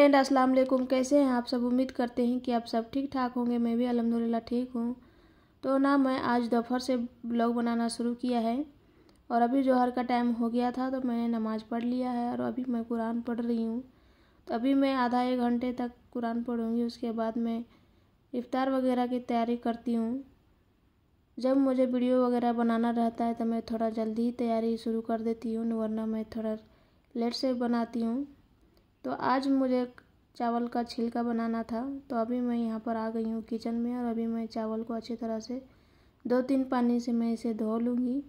friend अस्सलाम वालेकुम कैसे हैं आप सब उम्मीद करते हैं कि आप सब ठीक ठाक होंगे मैं भी अलहमदिल्ला ठीक हूँ तो ना मैं आज दोपहर से ब्लॉग बनाना शुरू किया है और अभी जोहर का टाइम हो गया था तो मैंने नमाज़ पढ़ लिया है और अभी मैं कुरान पढ़ रही हूँ तो अभी मैं आधा एक घंटे तक कुरान पढ़ूँगी उसके बाद मैं इफ़ार वगैरह की तैयारी करती हूँ जब मुझे वीडियो वगैरह बनाना रहता है तो मैं थोड़ा जल्दी ही तैयारी शुरू कर देती हूँ वरना मैं थोड़ा लेट से बनाती हूँ तो आज मुझे चावल का छिलका बनाना था तो अभी मैं यहाँ पर आ गई हूँ किचन में और अभी मैं चावल को अच्छी तरह से दो तीन पानी से मैं इसे धो लूँगी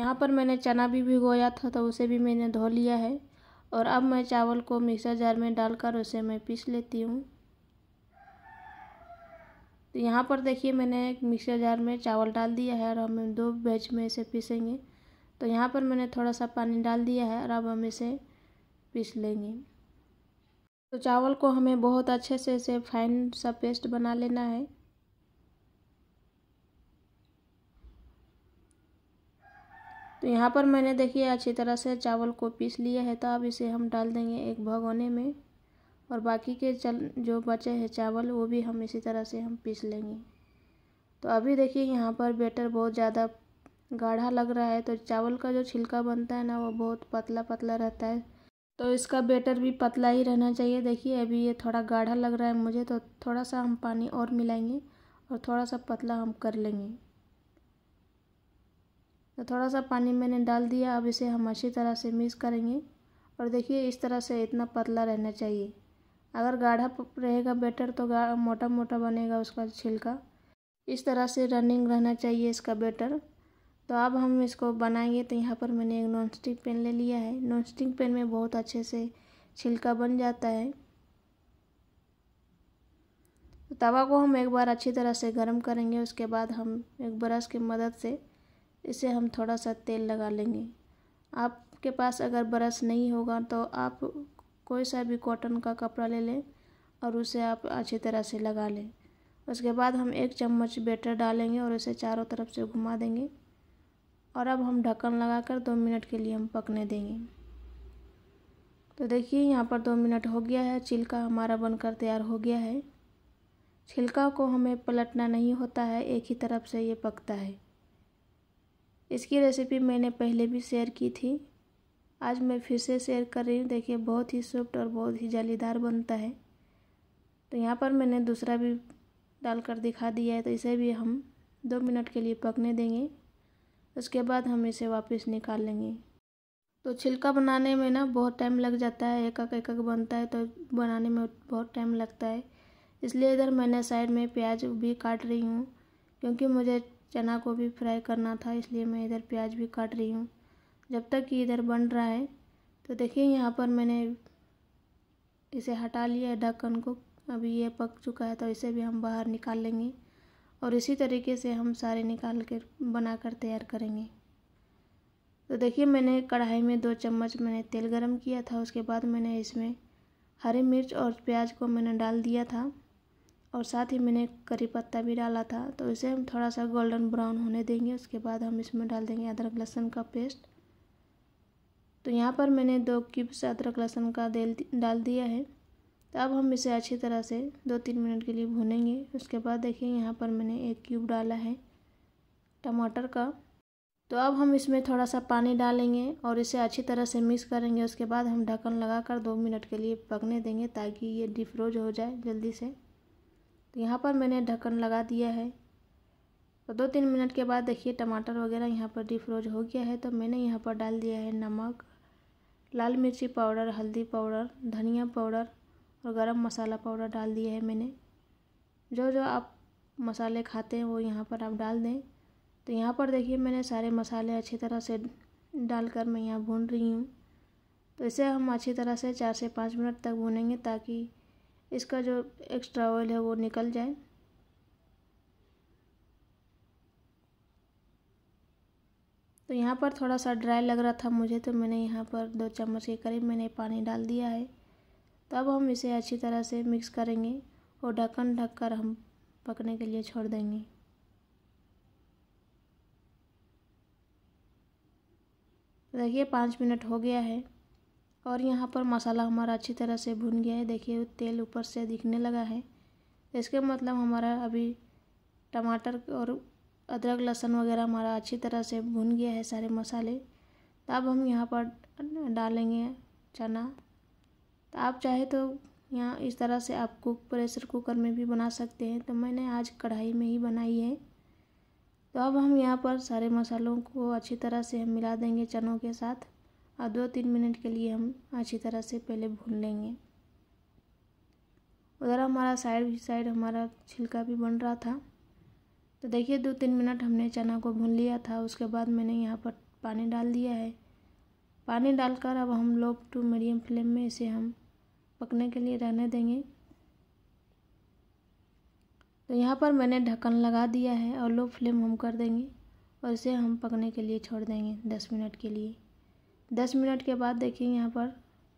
यहाँ पर मैंने चना भी भिगोया था तो उसे भी मैंने धो लिया है और अब मैं चावल को मिक्सर जार में डालकर उसे मैं पीस लेती हूँ तो यहाँ पर देखिए मैंने एक मिक्सर जार में चावल डाल दिया है और हम दो बैच में इसे पीसेंगे तो यहाँ पर मैंने थोड़ा सा पानी डाल दिया है और अब हम इसे पीस लेंगे तो चावल को हमें बहुत अच्छे से इसे फाइन सा पेस्ट बना लेना है तो यहाँ पर मैंने देखिए अच्छी तरह से चावल को पीस लिया है तो अब इसे हम डाल देंगे एक भगोने में और बाकी के चल जो बचे हैं चावल वो भी हम इसी तरह से हम पीस लेंगे तो अभी देखिए यहाँ पर बेटर बहुत ज़्यादा गाढ़ा लग रहा है तो चावल का जो छिलका बनता है ना वो बहुत पतला पतला रहता है तो इसका बेटर भी पतला ही रहना चाहिए देखिए अभी ये थोड़ा गाढ़ा लग रहा है मुझे तो थोड़ा सा हम पानी और मिलाएंगे और थोड़ा सा पतला हम कर लेंगे तो थोड़ा सा पानी मैंने डाल दिया अब इसे हम अच्छी तरह से मिक्स करेंगे और देखिए इस तरह से इतना पतला रहना चाहिए अगर गाढ़ा रहेगा बैटर तो मोटा मोटा बनेगा उसका छिलका इस तरह से रनिंग रहना चाहिए इसका बैटर तो अब हम इसको बनाएंगे तो यहाँ पर मैंने एक नॉन स्टिक पेन ले लिया है नॉन स्टिक पेन में बहुत अच्छे से छिलका बन जाता है तो तवा को हम एक बार अच्छी तरह से गर्म करेंगे उसके बाद हम एक ब्रश की मदद से इसे हम थोड़ा सा तेल लगा लेंगे आपके पास अगर ब्रश नहीं होगा तो आप कोई सा भी कॉटन का कपड़ा ले लें और उसे आप अच्छी तरह से लगा लें उसके बाद हम एक चम्मच बेटर डालेंगे और इसे चारों तरफ से घुमा देंगे और अब हम ढक्कन लगाकर दो मिनट के लिए हम पकने देंगे तो देखिए यहाँ पर दो मिनट हो गया है छिलका हमारा बनकर तैयार हो गया है छिलका को हमें पलटना नहीं होता है एक ही तरफ से ये पकता है इसकी रेसिपी मैंने पहले भी शेयर की थी आज मैं फिर से शेयर कर रही हूँ देखिए बहुत ही सॉफ्ट और बहुत ही जालीदार बनता है तो यहाँ पर मैंने दूसरा भी डालकर दिखा दिया है तो इसे भी हम दो मिनट के लिए पकने देंगे उसके बाद हम इसे वापस निकाल लेंगे तो छिलका बनाने में ना बहुत टाइम लग जाता है एक एक एक बनता है तो बनाने में बहुत टाइम लगता है इसलिए इधर मैंने साइड में प्याज भी काट रही हूँ क्योंकि मुझे चना को भी फ्राई करना था इसलिए मैं इधर प्याज भी काट रही हूँ जब तक कि इधर बन रहा है तो देखिए यहाँ पर मैंने इसे हटा लिया ढक्कन को अभी ये पक चुका है तो इसे भी हम बाहर निकाल लेंगे और इसी तरीके से हम सारे निकाल कर बना कर तैयार करेंगे तो देखिए मैंने कढ़ाई में दो चम्मच मैंने तेल गरम किया था उसके बाद मैंने इसमें हरी मिर्च और प्याज को मैंने डाल दिया था और साथ ही मैंने करी पत्ता भी डाला था तो इसे हम थोड़ा सा गोल्डन ब्राउन होने देंगे उसके बाद हम इसमें डाल देंगे अदरक लहसुन का पेस्ट तो यहाँ पर मैंने दो क्यूब्स अदरक लहसुन का दे डाल दिया है तो अब हम इसे अच्छी तरह से दो तीन मिनट के लिए भूनेंगे उसके बाद देखिए यहाँ पर मैंने एक क्यूब डाला है टमाटर का तो अब हम इसमें थोड़ा सा पानी डालेंगे और इसे अच्छी तरह से मिक्स करेंगे उसके बाद हम ढक्कन लगाकर दो मिनट के लिए पकने देंगे ताकि ये डिफ्रोज हो जाए जल्दी से तो यहाँ पर मैंने ढक्कन लगा दिया है तो दो तीन मिनट के बाद देखिए टमाटर वगैरह यहाँ पर डिफ्रोज हो गया है तो मैंने यहाँ पर डाल दिया है नमक लाल मिर्ची पाउडर हल्दी पाउडर धनिया पाउडर और गरम मसाला पाउडर डाल दिया है मैंने जो जो आप मसाले खाते हैं वो यहाँ पर आप डाल दें तो यहाँ पर देखिए मैंने सारे मसाले अच्छी तरह से डालकर मैं यहाँ भून रही हूँ तो इसे हम अच्छी तरह से चार से पाँच मिनट तक भूनेंगे ताकि इसका जो एक्स्ट्रा ऑयल है वो निकल जाए तो यहाँ पर थोड़ा सा ड्राई लग रहा था मुझे तो मैंने यहाँ पर दो चम्मच के करीब मैंने पानी डाल दिया है तब तो हम इसे अच्छी तरह से मिक्स करेंगे और ढक्कन ढक कर हम पकने के लिए छोड़ देंगे देखिए पाँच मिनट हो गया है और यहाँ पर मसाला हमारा अच्छी तरह से भुन गया है देखिए तेल ऊपर से दिखने लगा है इसके मतलब हमारा अभी टमाटर और अदरक लहसुन वगैरह हमारा अच्छी तरह से भुन गया है सारे मसाले तब तो हम यहाँ पर डालेंगे चना तो आप चाहे तो यहाँ इस तरह से आप कुक प्रेशर कुकर में भी बना सकते हैं तो मैंने आज कढ़ाई में ही बनाई है तो अब हम यहाँ पर सारे मसालों को अच्छी तरह से हम मिला देंगे चनों के साथ और दो तीन मिनट के लिए हम अच्छी तरह से पहले भून लेंगे उधर हमारा साइड भी साइड हमारा छिलका भी बन रहा था तो देखिए दो तीन मिनट हमने चना को भून लिया था उसके बाद मैंने यहाँ पर पानी डाल दिया है पानी डालकर अब हम लो टू मीडियम फ्लेम में इसे हम पकने के लिए रहने देंगे तो यहाँ पर मैंने ढक्कन लगा दिया है और लो फ्लेम हम कर देंगे और इसे हम पकने के लिए छोड़ देंगे दस मिनट के लिए दस मिनट के बाद देखिए यहाँ पर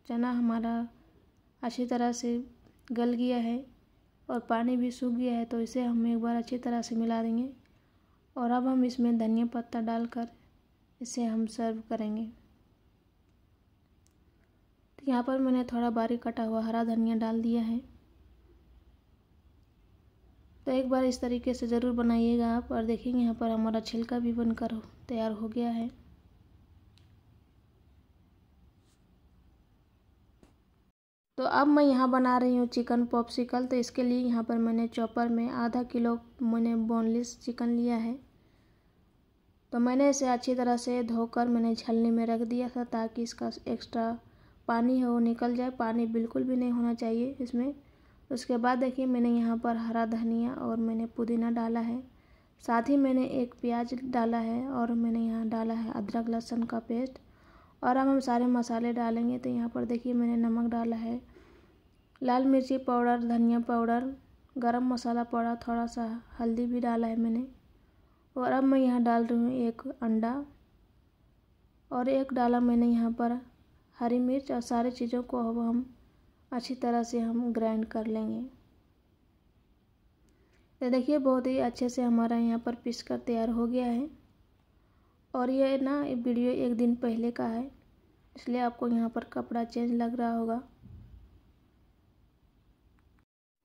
चना हमारा अच्छी तरह से गल गया है और पानी भी सूख गया है तो इसे हम एक बार अच्छी तरह से मिला देंगे और अब हम इसमें धनिया पत्ता डालकर इसे हम सर्व करेंगे तो यहाँ पर मैंने थोड़ा बारीक कटा हुआ हरा धनिया डाल दिया है तो एक बार इस तरीके से ज़रूर बनाइएगा आप और देखेंगे यहाँ पर हमारा छिलका भी बनकर तैयार हो गया है तो अब मैं यहाँ बना रही हूँ चिकन पॉप्सिकल तो इसके लिए यहाँ पर मैंने चॉपर में आधा किलो मैंने बोनलेस चिकन लिया है तो मैंने इसे अच्छी तरह से धोकर मैंने छलनी में रख दिया था ताकि इसका एक्स्ट्रा पानी हो निकल जाए पानी बिल्कुल भी नहीं होना चाहिए इसमें उसके बाद देखिए मैंने यहाँ पर हरा धनिया और मैंने पुदीना डाला है साथ ही मैंने एक प्याज डाला है और मैंने यहाँ डाला है अदरक लहसुन का पेस्ट और अब हम सारे मसाले डालेंगे तो यहाँ पर देखिए मैंने नमक डाला है लाल मिर्ची पाउडर धनिया पाउडर गरम मसाला पाउडर थोड़ा सा हल्दी भी डाला है मैंने और अब मैं यहाँ डाल रही हूँ एक अंडा और एक डाला मैंने यहाँ पर हरी मिर्च और सारे चीज़ों को अब हम अच्छी तरह से हम ग्राइंड कर लेंगे तो देखिए बहुत ही अच्छे से हमारा यहाँ पर पीस कर तैयार हो गया है और ये ना ये वीडियो एक दिन पहले का है इसलिए आपको यहाँ पर कपड़ा चेंज लग रहा होगा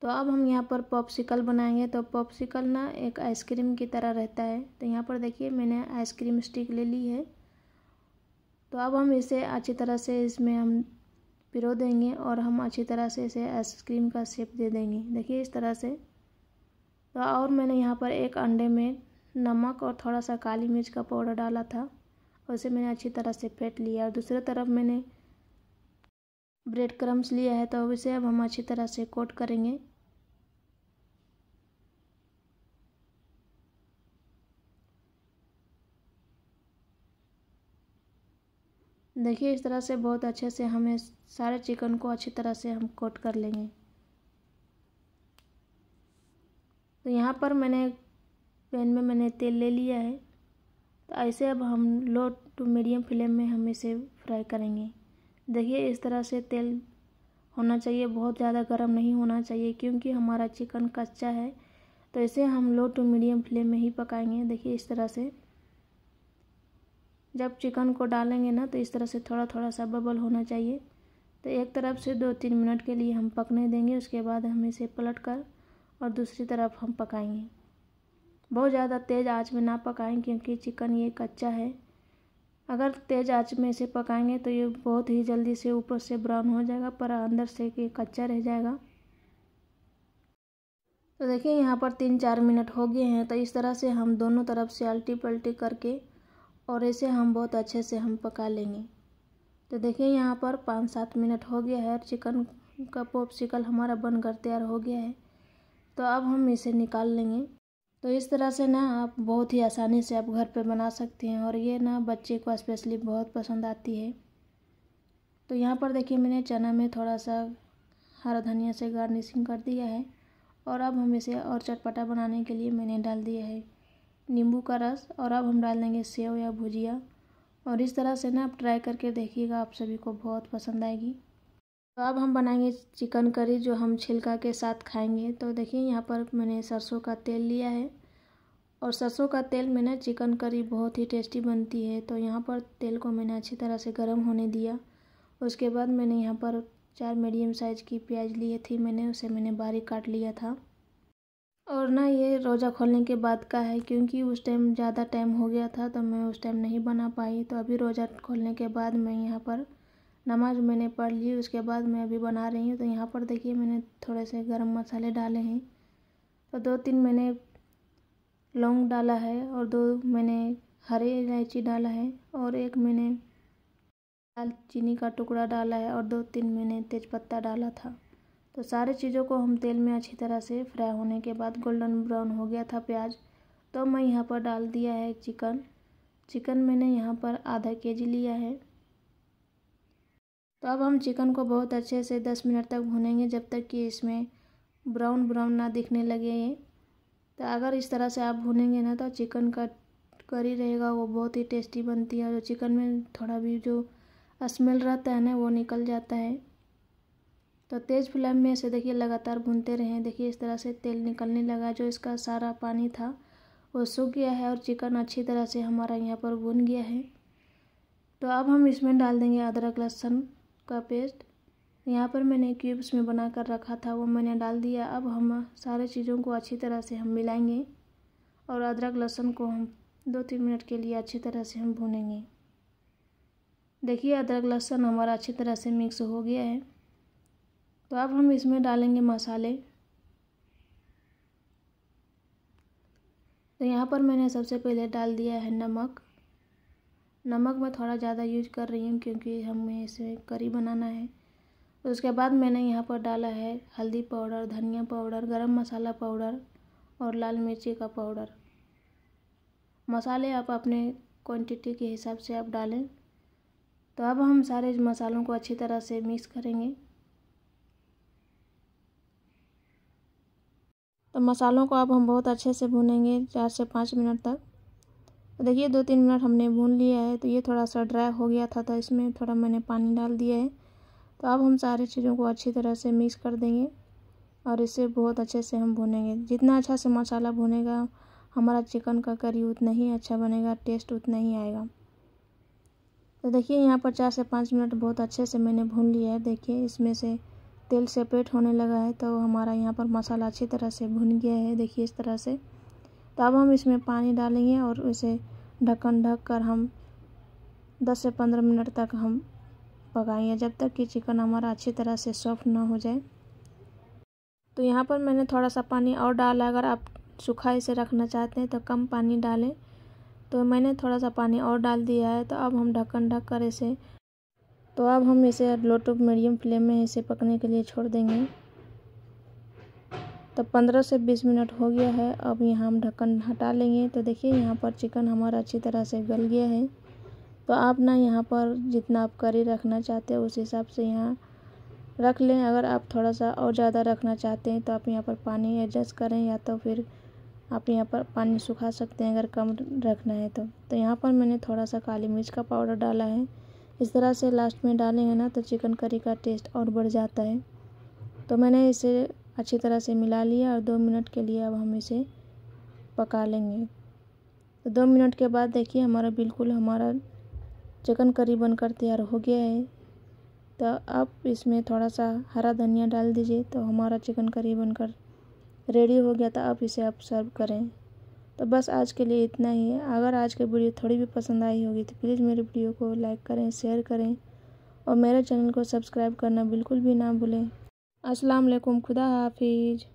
तो अब हम यहाँ पर पॉपसिकल बनाएंगे तो पॉपसिकल ना एक आइसक्रीम की तरह रहता है तो यहाँ पर देखिए मैंने आइसक्रीम स्टिक ले ली है तो अब हम इसे अच्छी तरह से इसमें हम पिरो देंगे और हम अच्छी तरह से इसे आइसक्रीम का शेप दे देंगे देखिए इस तरह से तो और मैंने यहाँ पर एक अंडे में नमक और थोड़ा सा काली मिर्च का पाउडर डाला था उसे मैंने अच्छी तरह से फेंट लिया और दूसरी तरफ मैंने ब्रेड क्रम्स लिया है तो उसे अब हम अच्छी तरह से कोट करेंगे देखिए इस तरह से बहुत अच्छे से हमें सारे चिकन को अच्छी तरह से हम कोट कर लेंगे तो यहाँ पर मैंने पैन में मैंने तेल ले लिया है तो ऐसे अब हम लो टू मीडियम फ्लेम में हम इसे फ्राई करेंगे देखिए इस तरह से तेल होना चाहिए बहुत ज़्यादा गर्म नहीं होना चाहिए क्योंकि हमारा चिकन कच्चा है तो इसे हम लो टू मीडियम फ्लेम में ही पकाएंगे देखिए इस तरह से जब चिकन को डालेंगे ना तो इस तरह से थोड़ा थोड़ा सा बबल होना चाहिए तो एक तरफ से दो तीन मिनट के लिए हम पकने देंगे उसके बाद हम इसे पलट कर और दूसरी तरफ हम पकाएंगे बहुत ज़्यादा तेज़ आंच में ना पकाएं क्योंकि चिकन ये कच्चा है अगर तेज़ आंच में इसे पकाएंगे तो ये बहुत ही जल्दी से ऊपर से ब्राउन हो जाएगा पर अंदर से ये कच्चा रह जाएगा तो देखिए यहाँ पर तीन चार मिनट हो गए हैं तो इस तरह से हम दोनों तरफ से अल्टी पल्टी करके और इसे हम बहुत अच्छे से हम पका लेंगे तो देखिए यहाँ पर पाँच सात मिनट हो गया है चिकन का पोपसिकल हमारा बनकर तैयार हो गया है तो अब हम इसे निकाल लेंगे तो इस तरह से ना आप बहुत ही आसानी से आप घर पे बना सकते हैं और ये ना बच्चे को स्पेशली बहुत पसंद आती है तो यहाँ पर देखिए मैंने चना में थोड़ा सा हरा धनिया से गार्निशिंग कर दिया है और अब हम इसे और चटपटा बनाने के लिए मैंने डाल दिया है नींबू का रस और अब हम डाल देंगे सेव या भुजिया और इस तरह से ना आप ट्राई करके देखिएगा आप सभी को बहुत पसंद आएगी तो अब हम बनाएंगे चिकन करी जो हम छिलका के साथ खाएंगे तो देखिए यहाँ पर मैंने सरसों का तेल लिया है और सरसों का तेल में ना चिकन करी बहुत ही टेस्टी बनती है तो यहाँ पर तेल को मैंने अच्छी तरह से गर्म होने दिया उसके बाद मैंने यहाँ पर चार मीडियम साइज़ की प्याज ली थी मैंने उसे मैंने बारीक काट लिया था और ना ये रोज़ा खोलने के बाद का है क्योंकि उस टाइम ज़्यादा टाइम हो गया था तो मैं उस टाइम नहीं बना पाई तो अभी रोज़ा खोलने के बाद मैं यहाँ पर नमाज़ मैंने पढ़ ली उसके बाद मैं अभी बना रही हूँ तो यहाँ पर देखिए मैंने थोड़े से गरम मसाले डाले हैं तो दो तीन मैंने लौंग डाला है और दो मैंने हरी इलायची डाला है और एक मैंने लाल चीनी का टुकड़ा डाला है और दो तीन मैंने तेज़पत्ता डाला था तो सारे चीज़ों को हम तेल में अच्छी तरह से फ्राई होने के बाद गोल्डन ब्राउन हो गया था प्याज तो मैं यहाँ पर डाल दिया है चिकन चिकन मैंने यहाँ पर आधा के जी लिया है तो अब हम चिकन को बहुत अच्छे से दस मिनट तक भूनेंगे जब तक कि इसमें ब्राउन ब्राउन ना दिखने लगे ये तो अगर इस तरह से आप भूनेंगे ना तो चिकन का करी रहेगा वो बहुत ही टेस्टी बनती है और जो चिकन में थोड़ा भी जो स्मेल रहता है ना वो निकल जाता है तो तेज़ फ्लेम में इसे देखिए लगातार भूनते रहें देखिए इस तरह से तेल निकलने लगा जो इसका सारा पानी था वो सूख गया है और चिकन अच्छी तरह से हमारा यहाँ पर भून गया है तो अब हम इसमें डाल देंगे अदरक लहसुन का पेस्ट यहाँ पर मैंने क्यूब्स में बना कर रखा था वो मैंने डाल दिया अब हम सारे चीज़ों को अच्छी तरह से हम मिलाएंगे और अदरक लहसुन को हम दो तीन मिनट के लिए अच्छी तरह से हम भूनेंगे देखिए अदरक लहसुन हमारा अच्छी तरह से मिक्स हो गया है तो अब हम इसमें डालेंगे मसाले तो यहाँ पर मैंने सबसे पहले डाल दिया है नमक नमक मैं थोड़ा ज़्यादा यूज कर रही हूँ क्योंकि हमें इसे करी बनाना है उसके बाद मैंने यहाँ पर डाला है हल्दी पाउडर धनिया पाउडर गरम मसाला पाउडर और लाल मिर्ची का पाउडर मसाले आप अपने क्वांटिटी के हिसाब से आप डालें तो अब हम सारे मसालों को अच्छी तरह से मिक्स करेंगे तो मसालों को अब हम बहुत अच्छे से भुनेंगे चार से पाँच मिनट तक तो देखिए दो तीन मिनट हमने भून लिया है तो ये थोड़ा सा ड्राई हो गया था तो इसमें थोड़ा मैंने पानी डाल दिया है तो अब हम सारे चीज़ों को अच्छी तरह से मिक्स कर देंगे और इसे बहुत अच्छे से हम भुनेंगे जितना अच्छा से मसाला भुनेगा हमारा चिकन का करी उतना ही अच्छा बनेगा टेस्ट उतना ही आएगा तो देखिए यहाँ पर चार से पाँच मिनट बहुत अच्छे से मैंने भून लिया है देखिए इसमें से तेल सेपरेट होने लगा है तो हमारा यहाँ पर मसाला अच्छी तरह से भुन गया है देखिए इस तरह से तो अब हम इसमें पानी डालेंगे और इसे ढक्कन ढक कर हम 10 से 15 मिनट तक हम पकाएंगे जब तक कि चिकन हमारा अच्छी तरह से सॉफ्ट ना हो जाए तो यहाँ पर मैंने थोड़ा सा पानी और डाला अगर आप सूखा इसे रखना चाहते हैं तो कम पानी डालें तो मैंने थोड़ा सा पानी और डाल दिया है तो अब हम ढक्कन ढक कर इसे तो अब हम इसे लो टू मीडियम फ्लेम में इसे पकने के लिए छोड़ देंगे तो 15 से 20 मिनट हो गया है अब यहाँ हम ढक्कन हटा लेंगे तो देखिए यहाँ पर चिकन हमारा अच्छी तरह से गल गया है तो आप ना यहाँ पर जितना आप करी रखना चाहते हैं उस हिसाब से यहाँ रख लें अगर आप थोड़ा सा और ज़्यादा रखना चाहते हैं तो आप यहाँ पर पानी एडजस्ट करें या तो फिर आप यहाँ पर पानी सुखा सकते हैं अगर कम रखना है तो तो यहाँ पर मैंने थोड़ा सा काली मिर्च का पाउडर डाला है इस तरह से लास्ट में डालेंगे ना तो चिकन करी का टेस्ट और बढ़ जाता है तो मैंने इसे अच्छी तरह से मिला लिया और दो मिनट के लिए अब हम इसे पका लेंगे तो दो मिनट के बाद देखिए हमारा बिल्कुल हमारा चिकन करी बनकर तैयार हो गया है तो आप इसमें थोड़ा सा हरा धनिया डाल दीजिए तो हमारा चिकन करी बनकर रेडी हो गया था अब इसे आप सर्व करें तो बस आज के लिए इतना ही है अगर आज की वीडियो थोड़ी भी पसंद आई होगी तो प्लीज़ मेरी वीडियो को लाइक करें शेयर करें और मेरे चैनल को सब्सक्राइब करना बिल्कुल भी ना भूलें अस्सलाम खुदा हाफिज़